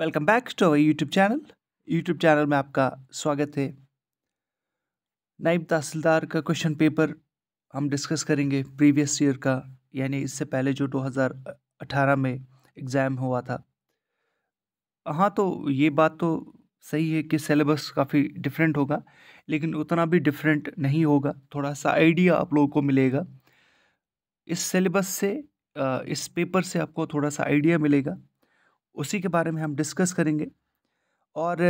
welcome back to our YouTube channel YouTube channel में आपका स्वागत है नाइब तहसीलदार का क्वेश्चन पेपर हम डिस्कस करेंगे प्रीवियस ईयर का यानी इससे पहले जो 2018 में एग्ज़ाम हुआ था हाँ तो ये बात तो सही है कि सिलेबस काफ़ी डिफरेंट होगा लेकिन उतना भी डिफरेंट नहीं होगा थोड़ा सा आइडिया आप लोगों को मिलेगा इस सिलेबस से इस पेपर से आपको थोड़ा सा आइडिया मिलेगा उसी के बारे में हम डिस्कस करेंगे और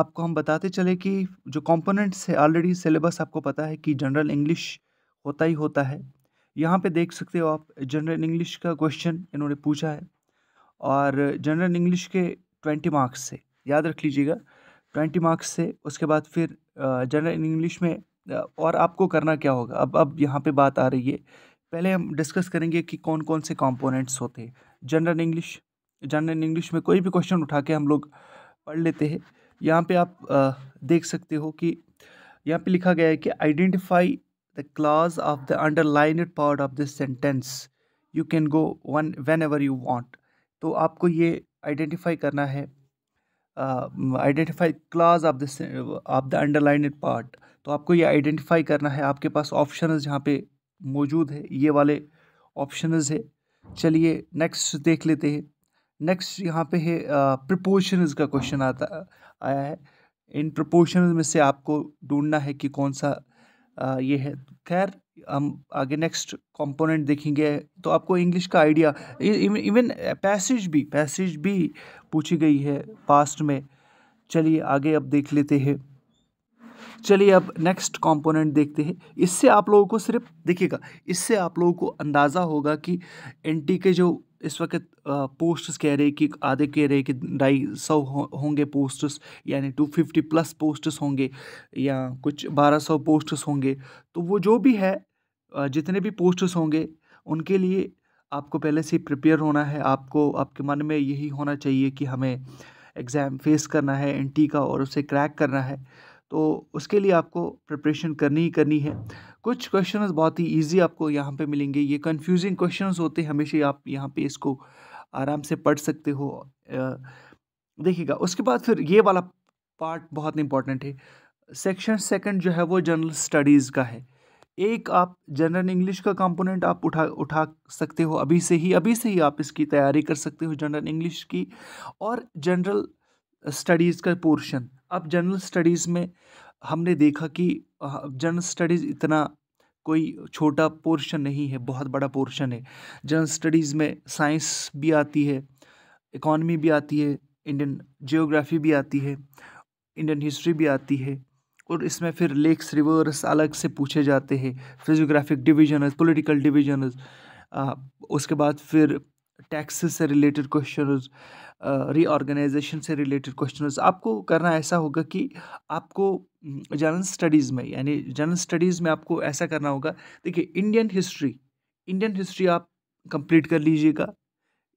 आपको हम बताते चले कि जो कंपोनेंट्स है ऑलरेडी सिलेबस आपको पता है कि जनरल इंग्लिश होता ही होता है यहाँ पे देख सकते हो आप जनरल इंग्लिश का क्वेश्चन इन्होंने पूछा है और जनरल इंग्लिश के ट्वेंटी मार्क्स से याद रख लीजिएगा ट्वेंटी मार्क्स से उसके बाद फिर जनरल इंग्लिश में और आपको करना क्या होगा अब अब यहाँ पे बात आ रही है पहले हम डिस्कस करेंगे कि कौन कौन से कॉम्पोनेंट्स होते हैं जनरल इंग्लिश जनरल इंग्लिश में कोई भी क्वेश्चन उठा के हम लोग पढ़ लेते हैं यहाँ पे आप देख सकते हो कि यहाँ पे लिखा गया है कि identify the clause of the underlined part of this sentence you can go one whenever you want तो आपको ये आइडेंटिफाई करना है identify clause of this of the underlined part तो आपको ये आइडेंटिफाई करना है आपके पास ऑप्शन यहाँ पे मौजूद है ये वाले ऑप्शन है चलिए नेक्स्ट देख लेते हैं नेक्स्ट यहाँ पे है प्रपोर्शनज का क्वेश्चन आता आया है इन प्रपोर्शन में से आपको ढूंढना है कि कौन सा आ, ये है खैर हम आगे नेक्स्ट कंपोनेंट देखेंगे तो आपको इंग्लिश का आइडिया इवन पैसेज भी पैसेज भी पूछी गई है पास्ट में चलिए आगे अब देख लेते हैं चलिए अब नेक्स्ट कंपोनेंट देखते हैं इससे आप लोगों को सिर्फ देखिएगा इससे आप लोगों को अंदाज़ा होगा कि एन के जो इस वक्त पोस्टर्स कह रहे कि आधे कह रहे कि ढाई सौ होंगे पोस्टर्स यानी टू फिफ्टी प्लस पोस्टर्स होंगे या कुछ बारह सौ पोस्टर्स होंगे तो वो जो भी है जितने भी पोस्टर्स होंगे उनके लिए आपको पहले से प्रिपेयर होना है आपको आपके मन में यही होना चाहिए कि हमें एग्ज़ाम फेस करना है एन का और उसे क्रैक करना है तो उसके लिए आपको प्रिपरेशन करनी ही करनी है कुछ क्वेश्चंस बहुत ही इजी आपको यहाँ पे मिलेंगे ये कंफ्यूजिंग क्वेश्चंस होते हैं हमेशा आप यहाँ पे इसको आराम से पढ़ सकते हो देखिएगा उसके बाद फिर ये वाला पार्ट बहुत इंपॉर्टेंट है सेक्शन सेकंड जो है वो जनरल स्टडीज़ का है एक आप जनरल इंग्लिश का कंपोनेंट आप उठा उठा सकते हो अभी से ही अभी से ही आप इसकी तैयारी कर सकते हो जनरल इंग्लिश की और जनरल स्टडीज़ का पोर्शन अब जनरल स्टडीज़ में हमने देखा कि जनरल स्टडीज़ हाँ, इतना कोई छोटा पोर्शन नहीं है बहुत बड़ा पोर्शन है जनरल स्टडीज़ में साइंस भी आती है इकॉनमी भी आती है इंडियन जियोग्राफी भी आती है इंडियन हिस्ट्री भी आती है और इसमें फिर लेक्स रिवर्स अलग से पूछे जाते हैं फिजियोग्राफिक डिविजन पोलिटिकल डिविजनस उसके बाद फिर टैक्सेस से रिलेटेड क्वेश्चन रीऑर्गेनाइजेशन से रिलेटेड क्वेश्चन आपको करना ऐसा होगा कि आपको जनरल स्टडीज़ में यानी जनरल स्टडीज़ में आपको ऐसा करना होगा देखिए इंडियन हिस्ट्री इंडियन हिस्ट्री आप कंप्लीट कर लीजिएगा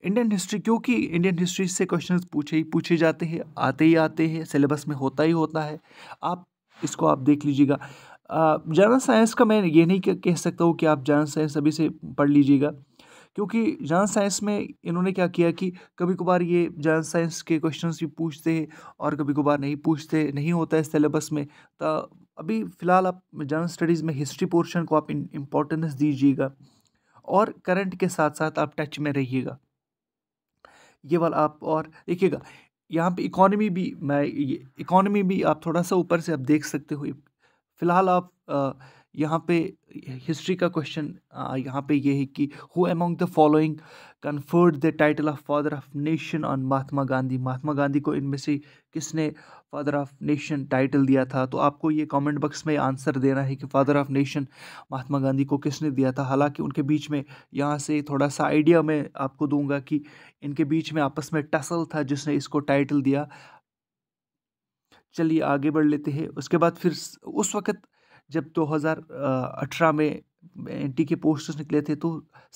इंडियन हिस्ट्री क्योंकि इंडियन हिस्ट्री से क्वेश्चन पूछे ही पूछे जाते हैं आते ही आते हैं सिलेबस में होता ही होता है आप इसको आप देख लीजिएगा जनरल साइंस का मैं ये नहीं कह सकता हूँ कि आप जनरल साइंस अभी से पढ़ लीजिएगा क्योंकि जान साइंस में इन्होंने क्या किया कि कभी कभार ये जान साइंस के क्वेश्चंस भी पूछते हैं और कभी कभार नहीं पूछते नहीं होता है सिलेबस में तो अभी फ़िलहाल आप जर्नल स्टडीज़ में हिस्ट्री पोर्शन को आप इम्पोर्टेंस दीजिएगा और करंट के साथ साथ आप टच में रहिएगा ये वाला आप और देखिएगा यहाँ पे इकोनॉमी भी मैं इकोनॉमी भी आप थोड़ा सा ऊपर से आप देख सकते हो फ़िलहाल आप आ, यहाँ पे हिस्ट्री का क्वेश्चन यहाँ पे ये है कि who among the following conferred the title of father of nation on Mahatma Gandhi Mahatma Gandhi को इनमें से किसने फादर ऑफ नेशन टाइटल दिया था तो आपको ये कमेंट बॉक्स में आंसर देना है कि father of nation Mahatma Gandhi को किसने दिया था हालांकि उनके बीच में यहाँ से थोड़ा सा आइडिया मैं आपको दूंगा कि इनके बीच में आपस में टसल था जिसने इसको टाइटल दिया चलिए आगे बढ़ लेते हैं उसके बाद फिर उस वक्त जब 2018 में एन के पोस्टर्स निकले थे तो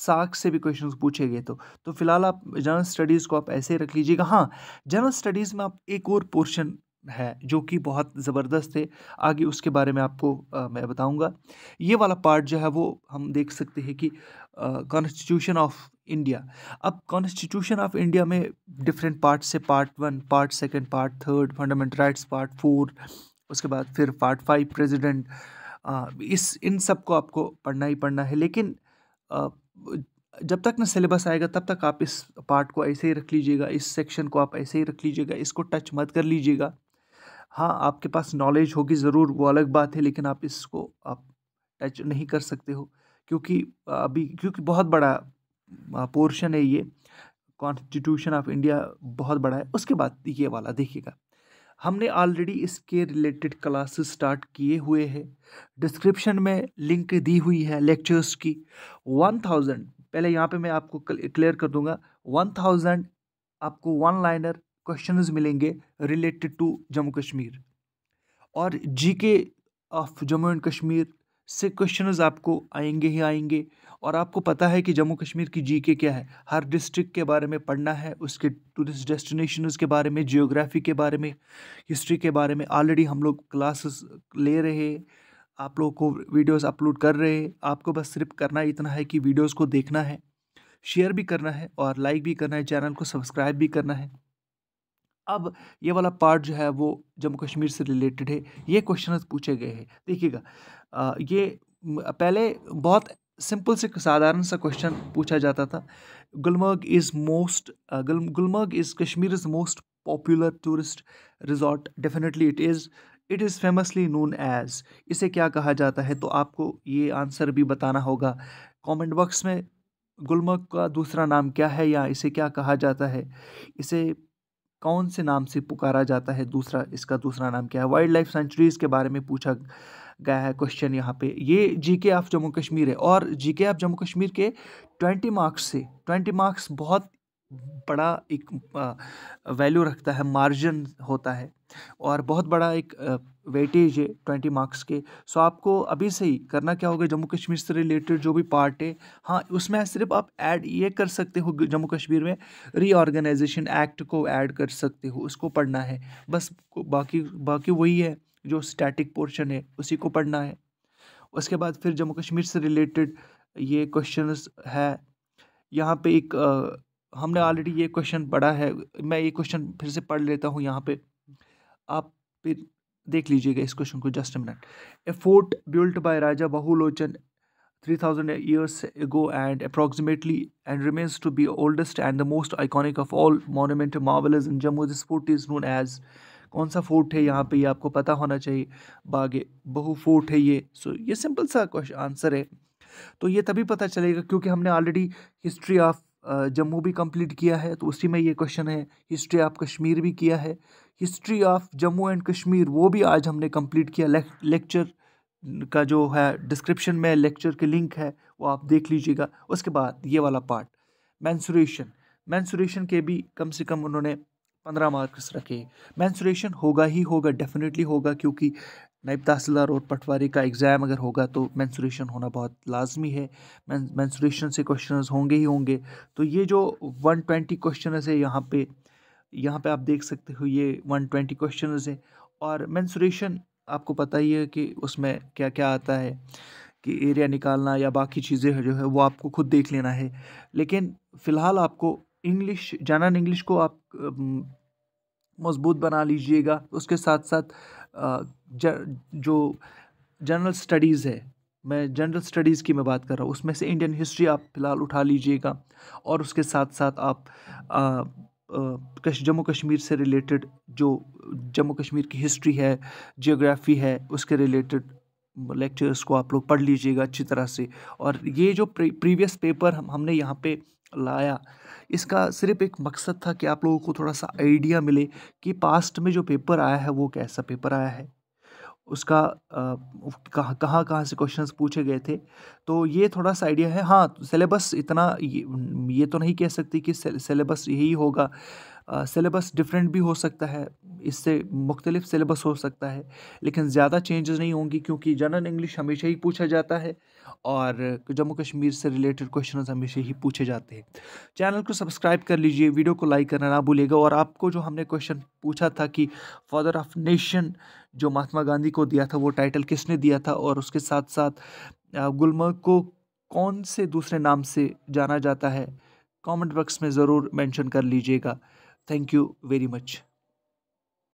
साख से भी क्वेश्चन पूछे गए तो तो फिलहाल आप जनरल स्टडीज़ को आप ऐसे ही रख लीजिएगा हाँ जनरल स्टडीज़ में आप एक और पोर्शन है जो कि बहुत ज़बरदस्त है आगे उसके बारे में आपको आ, मैं बताऊंगा ये वाला पार्ट जो है वो हम देख सकते हैं कि कॉन्स्टिट्यूशन ऑफ इंडिया अब कॉन्स्टिट्यूशन ऑफ इंडिया में डिफरेंट पार्ट से part one part second part third fundamental rights part four उसके बाद फिर पार्ट फाइव प्रेजिडेंट इस इन सब को आपको पढ़ना ही पढ़ना है लेकिन जब तक ना सिलेबस आएगा तब तक आप इस पार्ट को ऐसे ही रख लीजिएगा इस सेक्शन को आप ऐसे ही रख लीजिएगा इसको टच मत कर लीजिएगा हाँ आपके पास नॉलेज होगी ज़रूर वो अलग बात है लेकिन आप इसको आप टच नहीं कर सकते हो क्योंकि अभी क्योंकि बहुत बड़ा पोर्शन है ये कॉन्स्टिट्यूशन ऑफ इंडिया बहुत बड़ा है उसके बाद ये वाला देखिएगा हमने ऑलरेडी इसके रिलेटेड क्लासेस स्टार्ट किए हुए हैं डिस्क्रिप्शन में लिंक दी हुई है लेक्चर्स की वन थाउजेंड पहले यहाँ पे मैं आपको क्लियर कर दूंगा वन थाउजेंड आपको वन लाइनर क्वेश्चन मिलेंगे रिलेटेड टू जम्मू कश्मीर और जी के ऑफ जम्मू एंड कश्मीर से क्वेश्चंस आपको आएंगे ही आएंगे और आपको पता है कि जम्मू कश्मीर की जीके क्या है हर डिस्ट्रिक्ट के बारे में पढ़ना है उसके टूरिस्ट डेस्टिनेशन के बारे में जियोग्राफी के बारे में हिस्ट्री के बारे में ऑलरेडी हम लोग क्लासेस ले रहे आप लोगों को वीडियोस अपलोड कर रहे आपको बस सिर्फ करना इतना है कि वीडियोस को देखना है शेयर भी करना है और लाइक भी करना है चैनल को सब्सक्राइब भी करना है अब ये वाला पार्ट जो है वो जम्मू कश्मीर से रिलेटेड है ये क्वेश्चन पूछे गए हैं देखिएगा ये पहले बहुत सिंपल से साधारण सा क्वेश्चन पूछा जाता था Gulmarg is most Gulmarg is Kashmir is most popular tourist resort definitely it is it is famously known as इसे क्या कहा जाता है तो आपको ये आंसर भी बताना होगा कमेंट बॉक्स में गुलमर्ग का दूसरा नाम क्या है या इसे क्या कहा जाता है इसे कौन से नाम से पुकारा जाता है दूसरा इसका दूसरा नाम क्या है वाइल्ड लाइफ सेंचुरीज़ के बारे में पूछा गया है क्वेश्चन यहाँ पे ये जीके ऑफ जम्मू कश्मीर है और जीके ऑफ जम्मू कश्मीर के ट्वेंटी मार्क्स से ट्वेंटी मार्क्स बहुत बड़ा एक वैल्यू रखता है मार्जिन होता है और बहुत बड़ा एक वेटेज है ट्वेंटी मार्क्स के सो आपको अभी से ही करना क्या होगा जम्मू कश्मीर से रिलेटेड जो भी पार्ट है हाँ उसमें सिर्फ आप ऐड ये कर सकते हो जम्मू कश्मीर में रीऑर्गेनाइजेशन एक्ट को ऐड कर सकते हो उसको पढ़ना है बस बाकी बाकी वही है जो स्टैटिक पोर्शन है उसी को पढ़ना है उसके बाद फिर जम्मू कश्मीर से रिलेटेड ये क्वेश्चन है यहाँ पे एक हमने ऑलरेडी ये क्वेश्चन पढ़ा है मैं ये क्वेश्चन फिर से पढ़ लेता हूँ यहाँ पे आप फिर देख लीजिएगा इस क्वेश्चन को just minute a fort built by Raja Bahulochan three thousand years ago and approximately and remains to be oldest and the most iconic of all monument marvels in Jammu this fort is known as कौन सा fort है यहाँ पे ये आपको पता होना चाहिए बागे बहु फोर्ट है ये सो so, ये सिंपल सा क्वेश्चन आंसर है तो ये तभी पता चलेगा क्योंकि हमने ऑलरेडी हिस्ट्री ऑफ जम्मू भी कंप्लीट किया है तो उसी में ये क्वेश्चन है हिस्ट्री ऑफ कश्मीर भी किया है history of Jammu and Kashmir वो भी आज हमने कंप्लीट किया लेक्चर का जो है डिस्क्रिप्शन में लेक्चर के लिंक है वो आप देख लीजिएगा उसके बाद ये वाला पार्ट मैंसुरेशन मैंसुरेशन के भी कम से कम उन्होंने पंद्रह मार्क्स रखे मैंसुरेशन होगा ही होगा डेफिनेटली होगा क्योंकि नायब तहसीलदार और पटवारी का एग्ज़ाम अगर होगा तो मैंसुरेशन होना बहुत लाजमी है मैंसुरेशन से क्वेश्चन होंगे ही होंगे तो ये जो 120 ट्वेंटी क्वेश्चन है यहाँ पे यहाँ पे आप देख सकते हो ये 120 ट्वेंटी क्वेश्चन है और मैंसुरेशन आपको पता ही है कि उसमें क्या क्या आता है कि एरिया निकालना या बाकी चीज़ें जो है वो आपको खुद देख लेना है लेकिन फ़िलहाल आपको इंग्लिश जानन इंग्लिश को आप मजबूत बना लीजिएगा उसके साथ साथ जो जनरल स्टडीज़ है मैं जनरल स्टडीज़ की मैं बात कर रहा हूँ उसमें से इंडियन हिस्ट्री आप फ़िलहाल उठा लीजिएगा और उसके साथ साथ आप जम्मू कश्मीर से रिलेटेड जो जम्मू कश्मीर की हिस्ट्री है जियोग्राफी है उसके रिलेटेड लेक्चर्स को आप लोग पढ़ लीजिएगा अच्छी तरह से और ये जो प्रीवियस पेपर हम हमने यहाँ पे लाया इसका सिर्फ एक मकसद था कि आप लोगों को थोड़ा सा आइडिया मिले कि पास्ट में जो पेपर आया है वो कैसा पेपर आया है उसका कहाँ कहाँ कहा से क्वेश्चंस पूछे गए थे तो ये थोड़ा सा आइडिया है हाँ सिलेबस इतना ये, ये तो नहीं कह सकती कि सिलेबस यही होगा सिलेबस डिफरेंट भी हो सकता है इससे मुख्तलिफ सिलेबस हो सकता है लेकिन ज़्यादा चेंजेस नहीं होंगी क्योंकि जनरल इंग्लिश हमेशा ही पूछा जाता है और जम्मू कश्मीर से रिलेटेड क्वेश्चन हमेशा ही पूछे जाते हैं चैनल को सब्सक्राइब कर लीजिए वीडियो को लाइक करना ना भूलेगा और आपको जो हमने क्वेश्चन पूछा था कि फादर ऑफ नेशन जो महात्मा गांधी को दिया था वो टाइटल किसने दिया था और उसके साथ साथ गुलमर्ग को कौन से दूसरे नाम से जाना जाता है कमेंट बॉक्स में ज़रूर मेंशन कर लीजिएगा थैंक यू वेरी मच